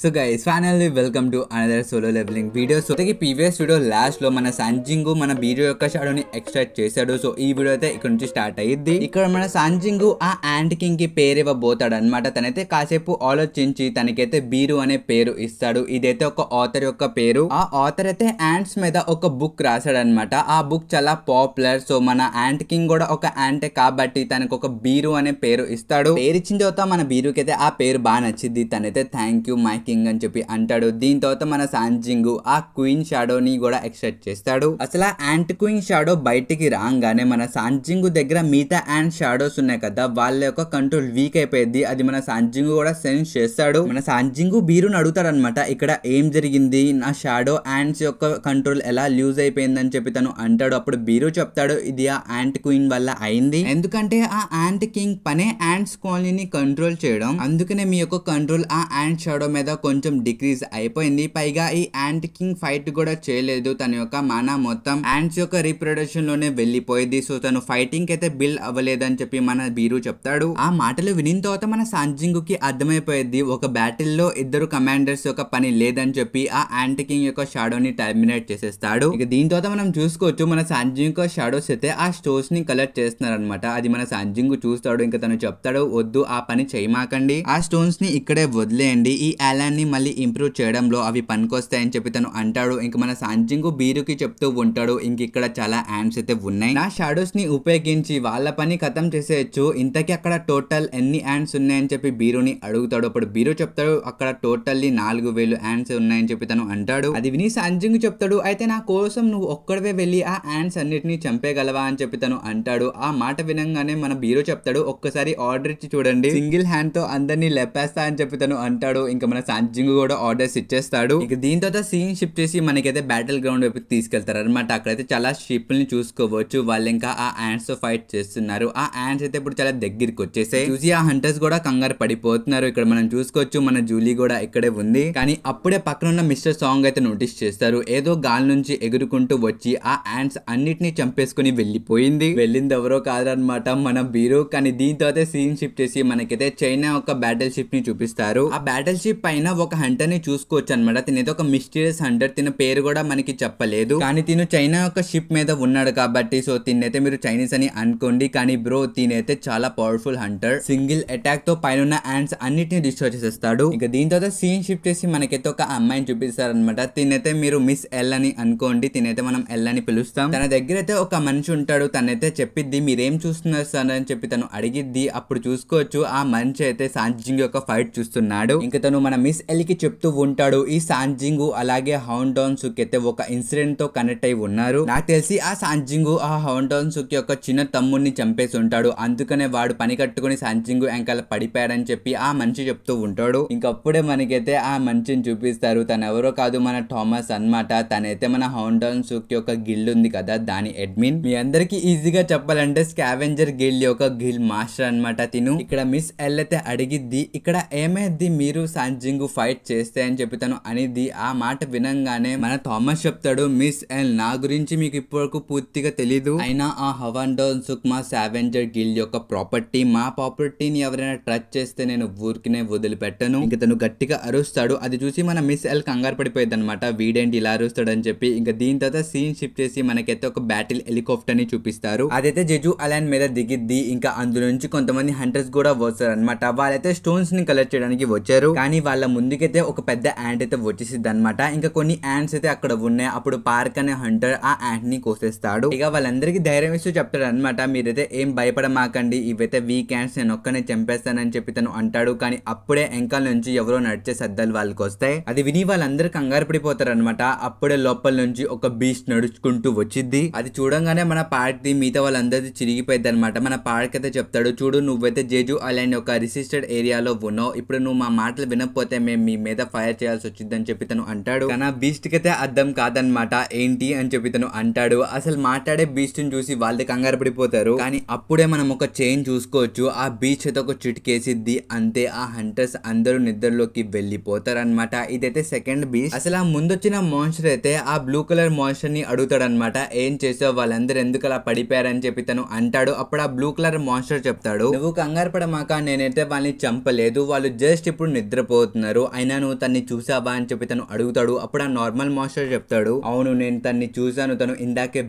so guys finally welcome to another solo levelling video so అయితే previous video లాస్ట్లో మన సంజింగు మన బీరో యొక్క షాడోని ఎక్స్ట్రాక్ట్ చేశాడు సో ఈ వీడియో అయితే ఇక్కడ నుంచి స్టార్ట్ అయ్యింది ఇక్కడ మన సంజింగు ఆ యాంట్ కింగ్ కి పేరు ఇవ్వబోతాడు అనమాట తనైతే కాసేపు ఆలోచించి తనకైతే బీరు అనే పేరు ఇస్తాడు ఇదైతే ఒక ఆథర్ యొక్క పేరు ఆ ఆథర్ అయితే యాంట్స్ మీద ఒక బుక్ అనమాట ఆ బుక్ చాలా పాపులర్ సో మన యాంట్ కింగ్ కూడా ఒక యాంటే కాబట్టి తనకు ఒక బీరు అనే పేరు ఇస్తాడు పేరు ఇచ్చిన తర్వాత మన బీరుకి అయితే ఆ పేరు బాగా నచ్చింది తనైతే థ్యాంక్ యూ మై కింగ్ అని చెప్పి అంటాడు దీని తర్వాత మన సాంజింగ్ ఆ క్వీన్ షాడోని కూడా ఎక్స్ట్రాక్ట్ చేస్తాడు అసలు యాంట్ క్వీన్ షాడో బయటికి రాగానే మన సాంజింగ్ దగ్గర మిగతా యాంట్ షాడోస్ ఉన్నాయి కదా వాళ్ళ యొక్క కంట్రోల్ వీక్ అయిపోయింది అది మన సాంజింగ్ కూడా సెన్స్ చేస్తాడు మన సాంజింగ్ బీరుని అనమాట ఇక్కడ ఏం జరిగింది నా షాడో యాంట్స్ యొక్క కంట్రోల్ ఎలా లూజ్ అయిపోయిందని చెప్పి తను అంటాడు అప్పుడు బీరు చెప్తాడు ఇది ఆ యాంట్ క్వీన్ వల్ల అయింది ఎందుకంటే ఆ యాంట్ కింగ్ పనే యాంట్స్ కాలనీని కంట్రోల్ చేయడం అందుకనే మీ యొక్క కంట్రోల్ ఆ యాంట్ షాడో మీద కొంచెం డిక్రీజ్ అయిపోయింది పైగా ఈ యాంట్ కింగ్ ఫైట్ కూడా చేయలేదు తన యొక్క మన మొత్తం యాంట్స్ యొక్క రీప్రొడక్షన్ లోనే వెళ్ళిపోయింది సో తను ఫైటింగ్ అయితే బిల్ అవ్వలేదని చెప్పి మన బీరు చెప్తాడు ఆ మాటలు విని తర్వాత మన సాంజింగ్ కి అర్థమైపోయింది ఒక బ్యాటిల్ లో ఇద్దరు కమాండర్స్ యొక్క పని లేదని చెప్పి ఆ యాంట్ కింగ్ యొక్క షాడోని టర్మినేట్ చేసేస్తాడు ఇక దీని తర్వాత మనం చూసుకోవచ్చు మన సాంజింగ్ యొక్క షాడోస్ అయితే ఆ స్టోర్స్ ని కలెక్ట్ చేస్తున్నారనమాట అది మన సాంజింగ్ చూస్తాడు ఇంకా తను చెప్తాడు వద్దు ఆ పని చేయమాకండి ఆ స్టోన్స్ ని ఇక్కడే వదిలేయండి ఈ అలా వ్యవసాయాన్ని మళ్ళీ ఇంప్రూవ్ చేయడంలో అవి పనికొస్తాయని చెప్పి తను అంటాడు ఇంక మన సాంజింగ్ బీరుకి చెప్తూ ఉంటాడు ఇంక ఇక్కడ చాలా యాండ్స్ అయితే ఉన్నాయి నా షాడోస్ ని ఉపయోగించి వాళ్ళ పని ఖతం చేసేయచ్చు ఇంతకీ అక్కడ టోటల్ ఎన్ని యాండ్స్ ఉన్నాయని చెప్పి బీరుని అడుగుతాడు అప్పుడు బీరు చెప్తాడు అక్కడ టోటల్లీ నాలుగు వేలు యాండ్స్ ఉన్నాయని చెప్పి తను అంటాడు అది విని సాంజింగ్ చెప్తాడు అయితే నా కోసం నువ్వు ఒక్కడవే వెళ్ళి ఆ యాండ్స్ అన్నిటినీ చంపేయగలవా అని చెప్పి తను అంటాడు ఆ మాట వినంగానే మన బీరు చెప్తాడు ఒక్కసారి ఆర్డర్ ఇచ్చి చూడండి సింగిల్ హ్యాండ్ తో అందరినీ లెప్పేస్తా అని చెప్పి తను అంటాడు ఇంకా మన ఛార్జింగ్ కూడా ఆర్డర్స్ ఇచ్చేస్తాడు ఇక దీని తర్వాత సీన్ షిఫ్ట్ చేసి మనకైతే బ్యాటిల్ గ్రౌండ్ వైపు తీసుకెళ్తారు అనమాట అక్కడైతే చాలా షిప్ని చూసుకోవచ్చు వాళ్ళు ఇంకా ఆ యాండ్స్ తో ఫైట్ చేస్తున్నారు ఆ యాండ్స్ అయితే ఇప్పుడు చాలా దగ్గరికి వచ్చేసాయి చూసి ఆ హంటర్స్ కూడా కంగారు పడిపోతున్నారు ఇక్కడ మనం చూసుకోవచ్చు మన జూలీ కూడా ఇక్కడే ఉంది కానీ అప్పుడే పక్కన ఉన్న మిస్టర్ సాంగ్ అయితే నోటీస్ చేస్తారు ఏదో గాలి నుంచి ఎగురుకుంటూ వచ్చి ఆ యాండ్స్ అన్నిటిని చంపేసుకుని వెళ్ళిపోయింది వెళ్ళింది ఎవరో కాదనమాట మన బీరో కానీ దీని తర్వాత సీన్ షిఫ్ట్ చేసి మనకైతే చైనా ఒక బ్యాటిల్ షిప్ ని చూపిస్తారు ఆ బ్యాటిల్ షిప్ పైన అయినా ఒక హంటర్ ని చూసుకోవచ్చు అనమాట తిన ఒక మిస్టీరియస్ హంటర్ తిన పేరు కూడా మనకి చెప్పలేదు కానీ తిను చైనా యొక్క షిప్ మీద ఉన్నాడు కాబట్టి సో తిన్నైతే మీరు చైనీస్ అని అనుకోండి కానీ బ్రో తినైతే చాలా పవర్ఫుల్ హంటర్ సింగిల్ అటాక్ తో పైన హ్యాండ్స్ యాండ్స్ అన్నిటిని డిస్ట్రాయ్ చేసేస్తాడు ఇక దీని తర్వాత సీన్ షిఫ్ట్ చేసి మనకైతే ఒక అమ్మాయిని చూపిస్తారనమాట తినైతే మీరు మిస్ ఎల్ అని అనుకోండి తినైతే మనం ఎల్ అని పిలుస్తాం తన దగ్గర అయితే ఒక మనిషి ఉంటాడు తనైతే చెప్పిద్ది మీరేం చూస్తున్నారు సార్ అని చెప్పి తను అడిగిద్ది అప్పుడు చూసుకోవచ్చు ఆ మనిషి అయితే సాంజింగ్ యొక్క ఫైట్ చూస్తున్నాడు ఇంకా తను మన మిస్ ఎస్ఎల్కి చెప్తూ ఉంటాడు ఈ సాంజింగు అలాగే డౌన్ సుక్ అయితే ఒక ఇన్సిడెంట్ తో కనెక్ట్ అయి ఉన్నారు నాకు తెలిసి ఆ సాంజింగు ఆ డౌన్ సుక్ యొక్క చిన్న తమ్ముడిని చంపేసి ఉంటాడు అందుకనే వాడు పని కట్టుకుని సాంజింగు ఎంకల పడిపోయాడని చెప్పి ఆ మనిషి చెప్తూ ఉంటాడు ఇంకప్పుడే మనకైతే ఆ మనిషిని చూపిస్తారు తను ఎవరో కాదు మన థామస్ అనమాట తనైతే మన డౌన్ సుక్ యొక్క గిల్డ్ ఉంది కదా దాని అడ్మిన్ మీ అందరికి ఈజీగా చెప్పాలంటే స్కావెంజర్ గిల్డ్ యొక్క గిల్ మాస్టర్ అనమాట తిను ఇక్కడ మిస్ ఎల్ అయితే అడిగిద్ది ఇక్కడ ఏమైంది మీరు సాంజింగ్ సింగ్ ఫైట్ చేస్తే అని చెప్తాను అనేది ఆ మాట వినంగానే మన థామస్ చెప్తాడు మిస్ అండ్ నా గురించి మీకు ఇప్పటివరకు పూర్తిగా తెలీదు అయినా ఆ హవన్ డోన్ సుక్ మా సావెంజర్ గిల్ యొక్క ప్రాపర్టీ మా ప్రాపర్టీని ఎవరైనా ట్రచ్ చేస్తే నేను ఊరికినే వదిలిపెట్టను ఇంకా తను గట్టిగా అరుస్తాడు అది చూసి మన మిస్ ఎల్ కంగారు పడిపోయింది అనమాట వీడేంటి ఇలా అరుస్తాడని చెప్పి ఇంకా దీని తర్వాత సీన్ షిఫ్ట్ చేసి మనకైతే ఒక బ్యాటిల్ హెలికాప్టర్ ని చూపిస్తారు అదైతే జెజు అలైన్ మీద దిగిద్ది ఇంకా అందులో నుంచి కొంతమంది హంటర్స్ కూడా వస్తారు అనమాట వాళ్ళైతే స్టోన్స్ ని కలెక్ట్ చేయడానికి వచ్చారు కానీ వాళ్ళ వాళ్ళ ముందుకైతే ఒక పెద్ద యాంట్ అయితే వచ్చేసింది అనమాట ఇంకా కొన్ని యాంట్స్ అయితే అక్కడ ఉన్నాయి అప్పుడు పార్క్ అనే హంటర్ ఆ యాంట్ ని కోసేస్తాడు ఇక వాళ్ళందరికీ ధైర్యం ఇస్తూ చెప్తాడు అనమాట మీరైతే ఏం భయపడమాకండి ఇవైతే వీక్ యాంట్స్ నేను ఒక్కనే చంపేస్తానని చెప్పి తను అంటాడు కానీ అప్పుడే ఎంకల్ నుంచి ఎవరో నడిచే సద్దలు వాళ్ళకి వస్తాయి అది విని వాళ్ళందరూ కంగారు పడిపోతారు అనమాట అప్పుడే లోపల నుంచి ఒక బీచ్ నడుచుకుంటూ వచ్చింది అది చూడంగానే మన పార్టీ మిగతా వాళ్ళందరి చిరిగిపోయింది అనమాట మన పార్క్ అయితే చెప్తాడు చూడు నువ్వైతే జేజు అలాంటి ఒక రిసిస్టెడ్ ఏరియాలో ఉన్నావు ఇప్పుడు నువ్వు మా మాటలు వినకపోతే అయితే మేము మీ మీద ఫైర్ చేయాల్సి వచ్చిందని చెప్పి తను అంటాడు తన కి అయితే అర్థం కాదనమాట ఏంటి అని చెప్పి తను అంటాడు అసలు మాట్లాడే ని చూసి వాళ్ళది కంగారు పడిపోతారు కానీ అప్పుడే మనం ఒక చైన్ చూసుకోవచ్చు ఆ బీచ్ అయితే ఒక చిటికేసిద్ది అంతే ఆ హంటర్స్ అందరూ నిద్రలోకి వెళ్ళిపోతారు అనమాట ఇదైతే సెకండ్ బీచ్ అసలు ఆ ముందొచ్చిన మాన్స్టర్ అయితే ఆ బ్లూ కలర్ మాన్స్టర్ ని అడుగుతాడు అనమాట ఏం చేసావు వాళ్ళందరూ ఎందుకు అలా పడిపోయారని చెప్పి తను అంటాడు అప్పుడు ఆ బ్లూ కలర్ మాన్స్టర్ చెప్తాడు నువ్వు కంగారు పడమాక నేనైతే వాళ్ళని చంపలేదు వాళ్ళు జస్ట్ ఇప్పుడు నిద్రపోతున్నారు ఉన్నారు అయినా నువ్వు తన్ని చూసావా అని చెప్పి తను అడుగుతాడు అప్పుడు ఆ నార్మల్ మాస్టర్ చెప్తాడు అవును నేను తన్ని చూశాను తను ఇందాకే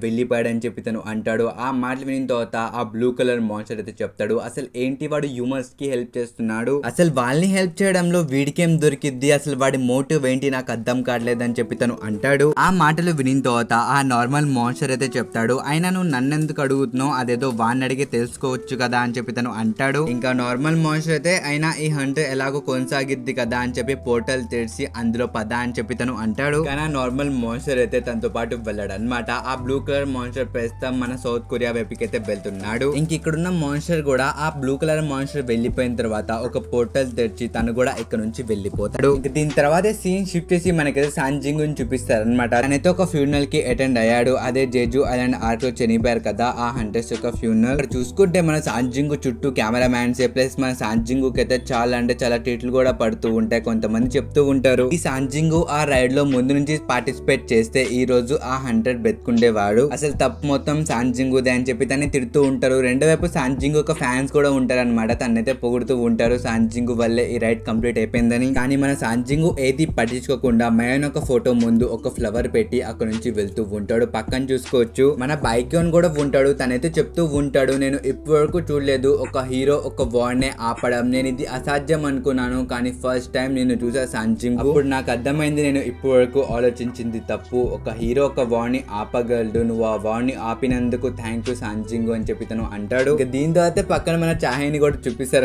అని చెప్పి తను అంటాడు ఆ మాటలు విని తర్వాత ఆ బ్లూ కలర్ మాస్టర్ అయితే చెప్తాడు అసలు ఏంటి వాడు హ్యూమర్స్ కి హెల్ప్ చేస్తున్నాడు అసలు వాళ్ళని హెల్ప్ చేయడంలో వీడికేం దొరికిద్ది అసలు వాడి మోటివ్ ఏంటి నాకు అర్థం కావట్లేదని చెప్పి తను అంటాడు ఆ మాటలు విని తర్వాత ఆ నార్మల్ మాన్స్టర్ అయితే చెప్తాడు అయినా నువ్వు నన్ను ఎందుకు అడుగుతున్నావు అదేదో వాడిని అడిగి తెలుసుకోవచ్చు కదా అని చెప్పి తను అంటాడు ఇంకా నార్మల్ మాన్స్టర్ అయితే అయినా ఈ హంట్ ఎలాగో కొనసాగిద్ది కదా అని చెప్పి పోర్టల్ తెరిచి అందులో పద అని చెప్పి తను అంటాడు కానీ నార్మల్ మాన్స్టర్ అయితే తనతో పాటు వెళ్ళాడు అనమాట ఆ బ్లూ కలర్ మాన్స్టర్ ప్రస్తుతం మన సౌత్ కొరియా వైపుకి అయితే వెళ్తున్నాడు ఇంక ఇక్కడున్న మాన్స్టర్ కూడా ఆ బ్లూ కలర్ మాన్స్టర్ వెళ్ళిపోయిన తర్వాత ఒక పోర్టల్ తెరిచి తను కూడా ఇక్కడ నుంచి వెళ్ళిపోతాడు ఇంక దీని తర్వాత సీన్ షిఫ్ట్ చేసి మనకైతే సాంజింగ్ గురించి చూపిస్తారు అనమాట తనైతే ఒక ఫ్యూనల్ కి అటెండ్ అయ్యాడు అదే జేజు ఐలాండ్ ఆర్ట్ లో చనిపోయారు కదా ఆ హంటర్స్ యొక్క ఫ్యూనల్ చూసుకుంటే మన సాంజింగ్ చుట్టూ కెమెరా మ్యాన్స్ ప్లస్ మన సాంజింగ్ అయితే చాలా అంటే చాలా టీట్లు కూడా పడుతూ ఉంటాయి అంటే కొంతమంది చెప్తూ ఉంటారు ఈ సాంజింగు ఆ రైడ్ లో ముందు నుంచి పార్టిసిపేట్ చేస్తే ఈ రోజు ఆ హండ్రెడ్ బెత్తుకుండేవాడు అసలు తప్పు మొత్తం సాంజింగుదే అని చెప్పి తనని తిడుతూ ఉంటారు రెండో వైపు సాంజింగ్ ఒక ఫ్యాన్స్ కూడా ఉంటారు అనమాట తనైతే పొగుడుతూ ఉంటారు సాంజింగు వల్లే ఈ రైడ్ కంప్లీట్ అయిపోయిందని కానీ మన సాంజింగు ఏది పట్టించుకోకుండా మయన్ ఒక ఫోటో ముందు ఒక ఫ్లవర్ పెట్టి అక్కడ నుంచి వెళ్తూ ఉంటాడు పక్కన చూసుకోవచ్చు మన బైక్ కూడా ఉంటాడు తనైతే చెప్తూ ఉంటాడు నేను ఇప్పటివరకు చూడలేదు ఒక హీరో ఒక నే ఆపడం నేను ఇది అసాధ్యం అనుకున్నాను కానీ ఫస్ట్ టైం టైం నేను చూసా సంజింగ్ అప్పుడు నాకు అర్థమైంది నేను ఇప్పటివరకు ఆలోచించింది తప్పు ఒక హీరో ఒక వాణ్ణి ఆపగలడు నువ్వు ఆ వాణ్ణి ఆపినందుకు థ్యాంక్ యూ సంజింగ్ అని చెప్పి తను అంటాడు దీని తర్వాత పక్కన మన చాహిని కూడా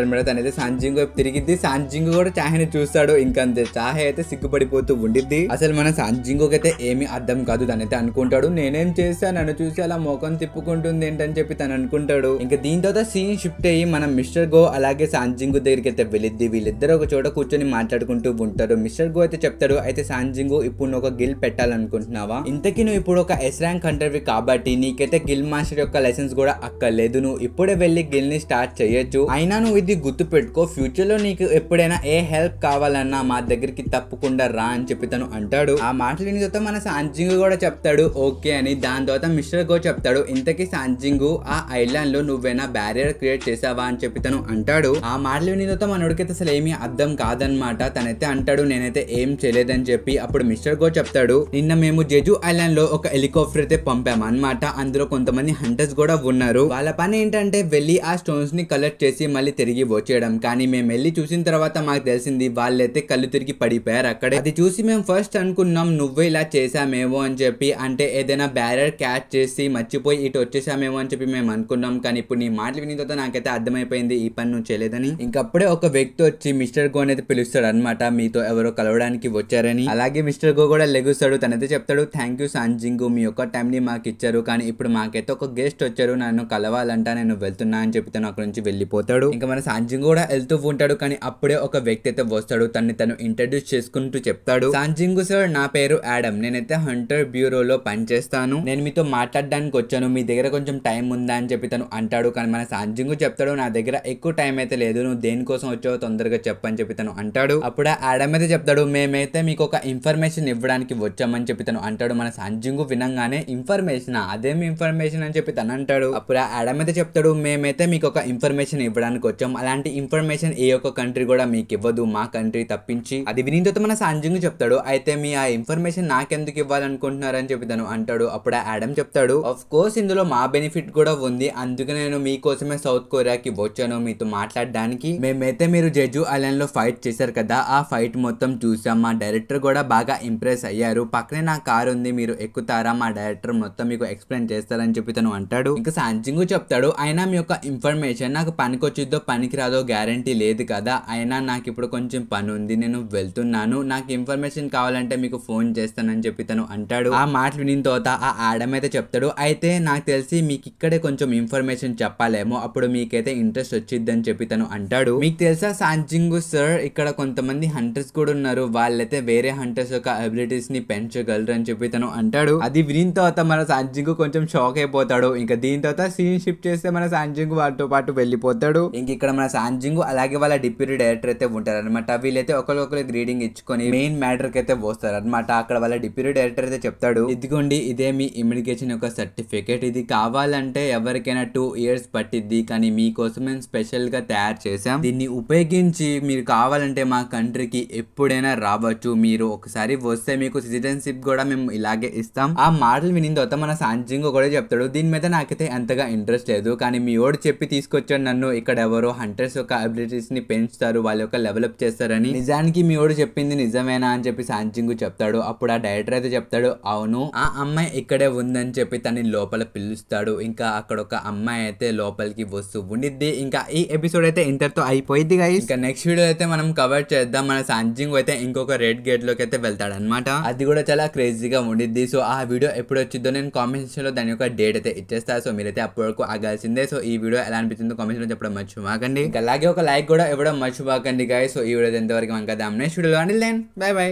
అనమాట తనైతే సంజింగ్ వైపు తిరిగిద్ది సంజింగ్ కూడా చాహిని చూస్తాడు ఇంకంతే చాహి అయితే సిగ్గుపడిపోతూ ఉండిద్ది అసలు మన సంజింగుకి అయితే ఏమీ అర్థం కాదు తనైతే అనుకుంటాడు నేనేం చేస్తా నన్ను చూసి అలా ముఖం తిప్పుకుంటుంది ఏంటని చెప్పి తను అనుకుంటాడు ఇంకా దీని తర్వాత సీన్ షిఫ్ట్ అయ్యి మనం మిస్టర్ గో అలాగే సంజింగు దగ్గరికి అయితే వెళ్ళిద్ది వీళ్ళిద్దరు ఒక చోట కూర్చొని మాట్లాడు మాట్లాడుకుంటూ ఉంటారు మిస్టర్ గో అయితే చెప్తాడు అయితే సాన్జింగు ఇప్పుడు నువ్వు ఒక గిల్ పెట్టాలనుకుంటున్నావా ఇంతకీ నువ్వు ఇప్పుడు ఒక ఎస్ ర్యాంక్ హంటర్వి కాబట్టి నీకైతే గిల్ మాస్టర్ యొక్క లైసెన్స్ కూడా అక్కర్లేదు నువ్వు ఇప్పుడే వెళ్ళి గిల్ ని స్టార్ట్ చేయొచ్చు అయినా నువ్వు ఇది గుర్తు పెట్టుకో ఫ్యూచర్ లో నీకు ఎప్పుడైనా ఏ హెల్ప్ కావాలన్నా మా దగ్గరికి తప్పకుండా రా అని చెప్పి తను అంటాడు ఆ మాటలు విని తర్వాత మన సాంజింగ్ కూడా చెప్తాడు ఓకే అని దాని తర్వాత మిస్టర్ గో చెప్తాడు ఇంతకీ సాంజింగ్ ఆ ఐలాండ్ లో నువ్వేనా బ్యారియర్ క్రియేట్ చేసావా అని చెప్పి తను అంటాడు ఆ మాటలు విని తర్వాత మనోడికైతే అసలు ఏమీ అర్థం కాదనమాట అనమాట తనైతే అంటాడు నేనైతే ఏం చేయలేదని చెప్పి అప్పుడు మిస్టర్ గో చెప్తాడు నిన్న మేము జెజు ఐలాండ్ లో ఒక హెలికాప్టర్ అయితే పంపాము అనమాట అందులో కొంతమంది హంటర్స్ కూడా ఉన్నారు వాళ్ళ పని ఏంటంటే వెళ్ళి ఆ స్టోన్స్ ని కలెక్ట్ చేసి మళ్ళీ తిరిగి వచ్చేయడం కానీ మేము వెళ్ళి చూసిన తర్వాత మాకు తెలిసింది వాళ్ళైతే కళ్ళు తిరిగి పడిపోయారు అక్కడ అది చూసి మేము ఫస్ట్ అనుకున్నాం నువ్వే ఇలా చేసామేమో అని చెప్పి అంటే ఏదైనా బ్యారర్ క్యాచ్ చేసి మర్చిపోయి ఇటు వచ్చేసామేమో అని చెప్పి మేము అనుకున్నాం కానీ ఇప్పుడు నీ మాటలు విని తర్వాత నాకైతే అర్థమైపోయింది ఈ పని నువ్వు చేయలేదని ఇంకప్పుడే ఒక వ్యక్తి వచ్చి మిస్టర్ గో అనేది పిలుస్తాడు చూపిస్తాడు అనమాట మీతో ఎవరో కలవడానికి వచ్చారని అలాగే మిస్టర్ గో కూడా లెగుస్తాడు తనైతే చెప్తాడు థ్యాంక్ యూ సాంజింగు మీ యొక్క టైంని మాకు ఇచ్చారు కానీ ఇప్పుడు మాకైతే ఒక గెస్ట్ వచ్చారు నన్ను కలవాలంట నేను వెళ్తున్నా అని చెప్తాను అక్కడ నుంచి వెళ్ళిపోతాడు ఇంకా మన సాంజింగ్ కూడా వెళ్తూ ఉంటాడు కానీ అప్పుడే ఒక వ్యక్తి అయితే వస్తాడు తనని తను ఇంట్రడ్యూస్ చేసుకుంటూ చెప్తాడు సాంజింగు సార్ నా పేరు యాడమ్ నేనైతే హంటర్ బ్యూరోలో పనిచేస్తాను నేను మీతో మాట్లాడడానికి వచ్చాను మీ దగ్గర కొంచెం టైం ఉందా అని చెప్పి తను అంటాడు కానీ మన సాంజింగు చెప్తాడు నా దగ్గర ఎక్కువ టైం అయితే లేదు నువ్వు దేనికోసం వచ్చావు తొందరగా చెప్పని చెప్పి తను అంటాడు చెప్తాడు అప్పుడు ఆడమ్ అయితే చెప్తాడు మేమైతే మీకు ఒక ఇన్ఫర్మేషన్ ఇవ్వడానికి వచ్చామని చెప్పి తను అంటాడు మన సంజింగ్ వినంగానే ఇన్ఫర్మేషన్ అదేం ఇన్ఫర్మేషన్ అని చెప్పి తను అంటాడు అప్పుడు ఆడమ్ అయితే చెప్తాడు మేమైతే మీకు ఒక ఇన్ఫర్మేషన్ ఇవ్వడానికి వచ్చాం అలాంటి ఇన్ఫర్మేషన్ ఏ ఒక్క కంట్రీ కూడా మీకు ఇవ్వదు మా కంట్రీ తప్పించి అది విని తర్వాత మన సంజింగ్ చెప్తాడు అయితే మీ ఆ ఇన్ఫర్మేషన్ నాకెందుకు ఇవ్వాలనుకుంటున్నారని చెప్పి తను అంటాడు అప్పుడు ఆడమ్ చెప్తాడు ఆఫ్ కోర్స్ ఇందులో మా బెనిఫిట్ కూడా ఉంది అందుకే నేను మీకోసమే సౌత్ కొరియాకి వచ్చాను మీతో మాట్లాడడానికి మేమైతే మీరు జెజు ఐలాండ్ లో ఫైట్ చేశారు కదా కదా ఆ ఫైట్ మొత్తం చూసాం మా డైరెక్టర్ కూడా బాగా ఇంప్రెస్ అయ్యారు పక్కనే నా కార్ ఉంది మీరు ఎక్కుతారా మా డైరెక్టర్ మొత్తం మీకు ఎక్స్ప్లెయిన్ చేస్తారని చెప్పి తను అంటాడు ఇంకా శాంజింగ్ చెప్తాడు అయినా మీ యొక్క ఇన్ఫర్మేషన్ నాకు పనికి పనికి రాదో గ్యారంటీ లేదు కదా అయినా నాకు ఇప్పుడు కొంచెం పని ఉంది నేను వెళ్తున్నాను నాకు ఇన్ఫర్మేషన్ కావాలంటే మీకు ఫోన్ చేస్తానని చెప్పి తను అంటాడు ఆ మాట విని తోత ఆ ఆడమ్ అయితే చెప్తాడు అయితే నాకు తెలిసి మీకు ఇక్కడే కొంచెం ఇన్ఫర్మేషన్ చెప్పాలేమో అప్పుడు మీకైతే ఇంట్రెస్ట్ వచ్చిద్దని చెప్పి తను అంటాడు మీకు తెలుసా శాంజింగ్ సార్ ఇక్కడ కొంచెం కొంతమంది హంటర్స్ కూడా ఉన్నారు వాళ్ళైతే వేరే హంటర్స్ యొక్క అబిలిటీస్ని పెంచగలరు అని చెప్పి తను అంటాడు అది విని తర్వాత మన సాంజింగ్ కొంచెం షాక్ అయిపోతాడు ఇంకా దీని తర్వాత సీన్ షిఫ్ట్ చేస్తే మన సాంజింగ్ వాటితో పాటు వెళ్ళిపోతాడు ఇంక ఇక్కడ మన సాంజింగ్ అలాగే వాళ్ళ డిప్యూటీ డైరెక్టర్ అయితే అనమాట వీళ్ళైతే ఒకరికొకరు గ్రీడింగ్ ఇచ్చుకొని మెయిన్ మ్యాటర్కి అయితే అనమాట అక్కడ వాళ్ళ డిప్యూటీ డైరెక్టర్ అయితే చెప్తాడు ఇదిగోండి ఇదే మీ ఇమ్యూనికేషన్ యొక్క సర్టిఫికేట్ ఇది కావాలంటే ఎవరికైనా టూ ఇయర్స్ పట్టిద్ది కానీ మీకోసం మేము స్పెషల్గా తయారు చేసాం దీన్ని ఉపయోగించి మీరు కావాలంటే మా కంట్రీకి ఎప్పుడైనా రావచ్చు మీరు ఒకసారి వస్తే మీకు సిటిజన్షిప్ కూడా మేము ఇలాగే ఇస్తాం ఆ మాటలు విని తర్వాత మన సాంజింగ్ కూడా చెప్తాడు దీని మీద నాకైతే అంతగా ఇంట్రెస్ట్ లేదు కానీ మీ ఓడి చెప్పి తీసుకొచ్చాడు నన్ను ఇక్కడ ఎవరో హంటర్స్ యొక్క అబిలిటీస్ ని పెంచుతారు వాళ్ళ యొక్క డెవలప్ చేస్తారని నిజానికి మీ ఓడి చెప్పింది నిజమేనా అని చెప్పి సాంజింగ్ చెప్తాడు అప్పుడు ఆ డైరెక్టర్ అయితే చెప్తాడు అవును ఆ అమ్మాయి ఇక్కడే ఉందని చెప్పి తనని లోపల పిలుస్తాడు ఇంకా అక్కడ ఒక అమ్మాయి అయితే లోపలికి వస్తూ ఉండిద్ది ఇంకా ఈ ఎపిసోడ్ అయితే ఇంతటితో అయిపోయింది ఇంకా నెక్స్ట్ వీడియో అయితే మనం కవర్ చేద్దాం మన సాంజింగ్ అయితే ఇంకొక రెడ్ గేట్ లోకి అయితే వెళ్తాడనమాట అది కూడా చాలా క్రేజీగా ఉండిద్ది సో ఆ వీడియో ఎప్పుడు వచ్చిందో నేను కామెంట్ లో దాని యొక్క డేట్ అయితే ఇచ్చేస్తా సో మీరైతే అప్పటి వరకు ఆగాల్సిందే సో ఈ వీడియో ఎలా అనిపిస్తుందో కామెంట్ లో చెప్పడం మర్చిపోకండి అలాగే ఒక లైక్ కూడా ఇవ్వడం మర్చిపోకండి గాయ సో ఈ వీడియో ఎంతవరకు ఇంకా దామ్ అమ్మే వీడియో అండి లేన్ బై బై